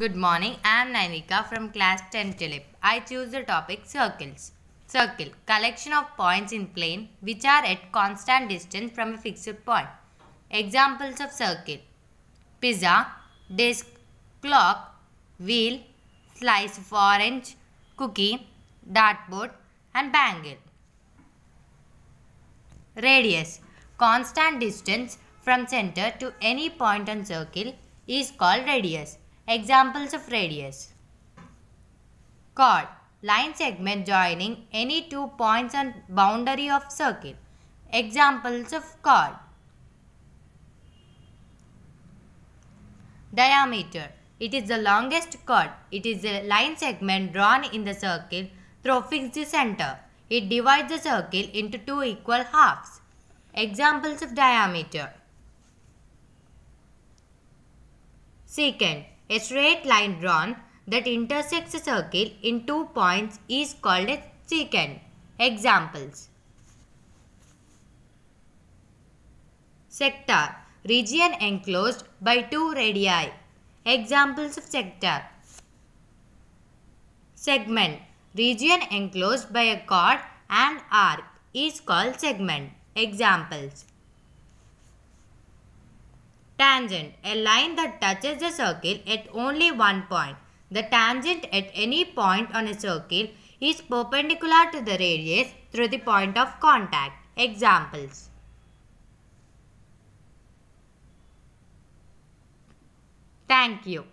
Good morning. I am Nainika from class 10 Tilip. I choose the topic circles. Circle. Collection of points in plane which are at constant distance from a fixed point. Examples of circle. Pizza, disc, clock, wheel, slice of orange, cookie, dartboard and bangle. Radius. Constant distance from center to any point on circle is called radius. Examples of radius. Chord. Line segment joining any two points on boundary of circle. Examples of chord. Diameter. It is the longest chord. It is a line segment drawn in the circle through fixed center. It divides the circle into two equal halves. Examples of diameter. Secant. A straight line drawn that intersects a circle in two points is called a secant. Examples Sector Region enclosed by two radii. Examples of sector Segment Region enclosed by a chord and arc is called segment. Examples Tangent. A line that touches the circle at only one point. The tangent at any point on a circle is perpendicular to the radius through the point of contact. Examples. Thank you.